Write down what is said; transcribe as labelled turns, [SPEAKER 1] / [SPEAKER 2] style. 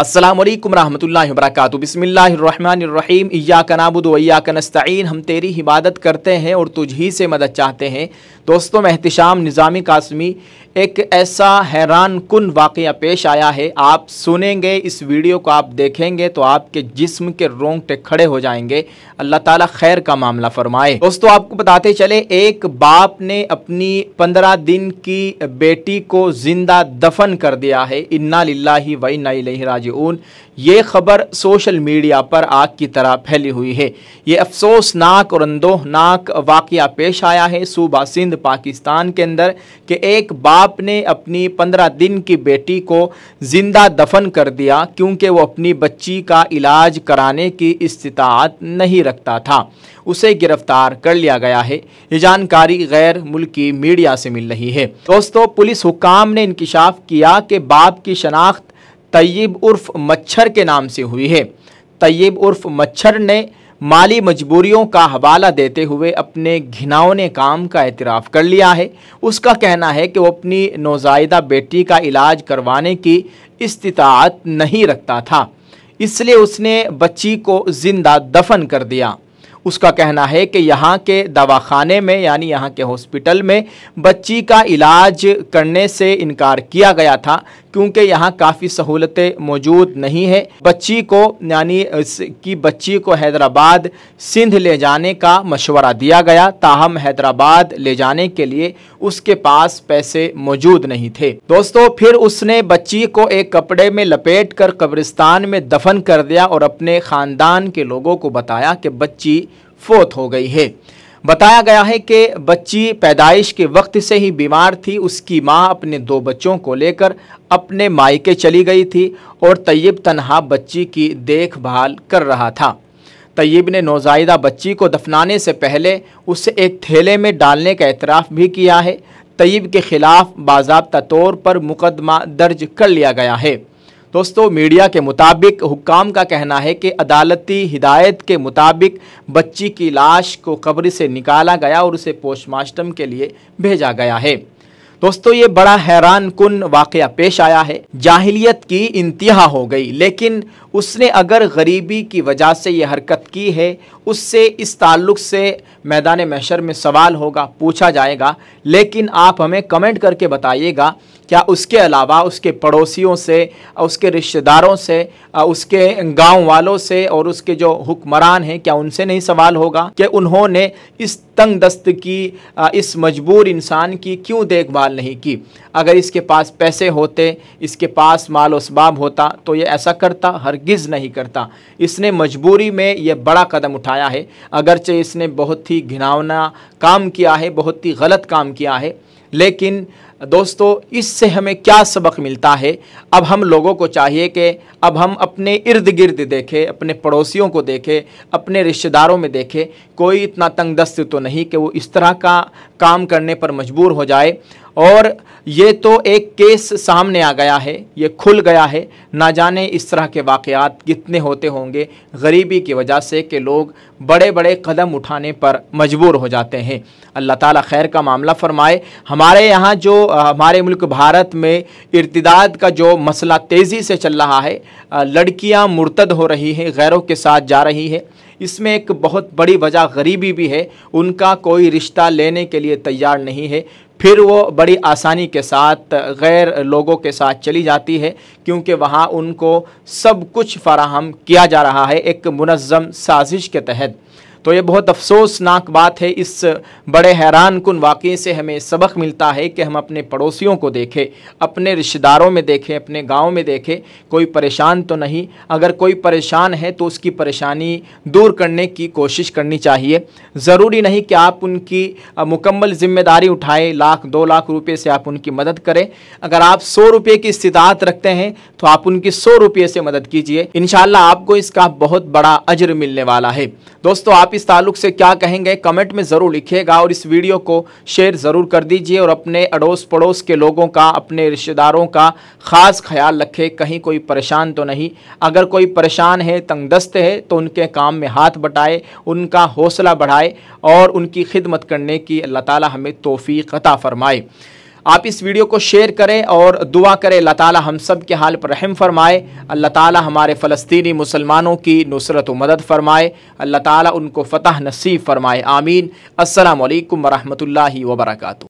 [SPEAKER 1] अस्सलाम वालेकुम रहमतुल्लाहि व बरकातहू बिस्मिल्लाहिर रहमानिर रहीम बसमीम या व वैया नस्तईन हम तेरी इबादत करते हैं और तुझ ही से मदद चाहते हैं दोस्तों मैं एहतिशाम निज़ामी कासमी एक ऐसा हैरान कन वाक़ पेश आया है आप सुनेंगे इस वीडियो को आप देखेंगे तो आपके जिस्म के रोंगटे खड़े हो जाएंगे अल्लाह ताला खैर का मामला फरमाए दोस्तों आपको बताते चले एक बाप ने अपनी पंद्रह दिन की बेटी को ज़िंदा दफन कर दिया है इन्ना लाला वही इन्ना राजून ये खबर सोशल मीडिया पर आग की तरह फैली हुई है ये अफसोसनाक और अंदोहनाक वाक़ पेश आया है सूबा सिंध पाकिस्तान के अंदर कि एक बाप आपने अपनी पंद्रह दिन की बेटी को जिंदा दफन कर दिया क्योंकि वो अपनी बच्ची का इलाज कराने की इस्तात नहीं रखता था उसे गिरफ्तार कर लिया गया है ये जानकारी गैर मुल्की मीडिया से मिल रही है दोस्तों पुलिस हुकाम ने इंकशाफ किया कि बाप की शनाख्त तयब उर्फ मच्छर के नाम से हुई है तयब उर्फ मच्छर ने माली मजबूरियों का हवाला देते हुए अपने घिनावने काम का एतराफ़ कर लिया है उसका कहना है कि वो अपनी नौजायदा बेटी का इलाज करवाने की इस्तात नहीं रखता था इसलिए उसने बच्ची को ज़िंदा दफन कर दिया उसका कहना है कि यहाँ के दवाखाने में यानी यहाँ के हॉस्पिटल में बच्ची का इलाज करने से इनकार किया गया था क्योंकि यहाँ काफ़ी सहूलतें मौजूद नहीं है बच्ची को यानी की बच्ची को हैदराबाद सिंध ले जाने का मशवरा दिया गया ताहम हैदराबाद ले जाने के लिए उसके पास पैसे मौजूद नहीं थे दोस्तों फिर उसने बच्ची को एक कपड़े में लपेट कर कब्रिस्तान में दफन कर दिया और अपने ख़ानदान के लोगों को बताया कि बच्ची फोत हो गई है बताया गया है कि बच्ची पैदाइश के वक्त से ही बीमार थी उसकी माँ अपने दो बच्चों को लेकर अपने मायके चली गई थी और तैयब तनहा बच्ची की देखभाल कर रहा था तैयब ने नौजायदा बच्ची को दफनाने से पहले उसे एक थैले में डालने का एतराफ़ भी किया है तैयब के ख़िलाफ़ बाबा तौर पर मुकदमा दर्ज कर लिया गया है दोस्तों मीडिया के मुताबिक हुक्काम का कहना है कि अदालती हिदायत के मुताबिक बच्ची की लाश को कब्र से निकाला गया और उसे पोस्टमार्टम के लिए भेजा गया है दोस्तों ये बड़ा हैरान कन वाक़ पेश आया है जाहिलियत की इंतहा हो गई लेकिन उसने अगर गरीबी की वजह से ये हरकत की है उससे इस ताल्लुक़ से मैदान महशर में सवाल होगा पूछा जाएगा लेकिन आप हमें कमेंट करके बताइएगा क्या उसके अलावा उसके पड़ोसियों से उसके रिश्तेदारों से उसके गांव वालों से और उसके जो हुक्मरान हैं क्या उनसे नहीं सवाल होगा कि उन्होंने इस तंग दस्त की इस मजबूर इंसान की क्यों देखभाल नहीं की अगर इसके पास पैसे होते इसके पास माल उसबाब होता तो ये ऐसा करता हरगिज़ नहीं करता इसने मजबूरी में यह बड़ा कदम उठाया है अगरचे इसने बहुत ही घिनावना काम किया है बहुत ही गलत काम किया है लेकिन दोस्तों इससे हमें क्या सबक मिलता है अब हम लोगों को चाहिए कि अब हम अपने इर्द गिर्द देखें अपने पड़ोसियों को देखें अपने रिश्तेदारों में देखें कोई इतना तंग दस्त तो नहीं कि वो इस तरह का काम करने पर मजबूर हो जाए और ये तो एक केस सामने आ गया है ये खुल गया है ना जाने इस तरह के वाकयात कितने होते होंगे गरीबी की वजह से कि लोग बड़े बड़े कदम उठाने पर मजबूर हो जाते हैं अल्लाह ताला खैर का मामला फ़रमाए हमारे यहाँ जो हमारे मुल्क भारत में इर्तदाद का जो मसला तेज़ी से चल रहा है लड़कियाँ मुर्तद हो रही हैं गैरों के साथ जा रही है इसमें एक बहुत बड़ी वजह गरीबी भी है उनका कोई रिश्ता लेने के लिए तैयार नहीं है फिर वो बड़ी आसानी के साथ गैर लोगों के साथ चली जाती है क्योंकि वहाँ उनको सब कुछ फराहम किया जा रहा है एक मुनज़म साजिश के तहत तो ये बहुत अफसोसनाक बात है इस बड़े हैरान कन वाक़े से हमें सबक मिलता है कि हम अपने पड़ोसियों को देखें अपने रिश्तेदारों में देखें अपने गाँव में देखें कोई परेशान तो नहीं अगर कोई परेशान है तो उसकी परेशानी दूर करने की कोशिश करनी चाहिए ज़रूरी नहीं कि आप उनकी मुकम्मल ज़िम्मेदारी उठाएँ लाख दो लाख रुपये से आप उनकी मदद करें अगर आप सौ रुपये की इस्तात रखते हैं तो आप उनकी सौ रुपये से मदद कीजिए इन आपको इसका बहुत बड़ा अजर मिलने वाला है दोस्तों आप आप इस ताल्लुक से क्या कहेंगे कमेंट में ज़रूर लिखिएगा और इस वीडियो को शेयर ज़रूर कर दीजिए और अपने अड़ोस पड़ोस के लोगों का अपने रिश्तेदारों का ख़ास ख्याल रखें कहीं कोई परेशान तो नहीं अगर कोई परेशान है तंगदस्त है तो उनके काम में हाथ बटाए उनका हौसला बढ़ाए और उनकी खिदमत करने की अल्लाह ताली हमें तोफ़ी कता फ़रमाए आप इस वीडियो को शेयर करें और दुआ करें अल्लाह ताला हम सब के हाल पर रहम फरमाए अल्लाह ताला हमारे फ़लस्तीनी मुसलमानों की नुसरत व मदद फरमाए अल्लाह ताला उनको फ़तह नसीब फरमाए आमीन अस्सलाम वालेकुम रहमतुल्लाहि व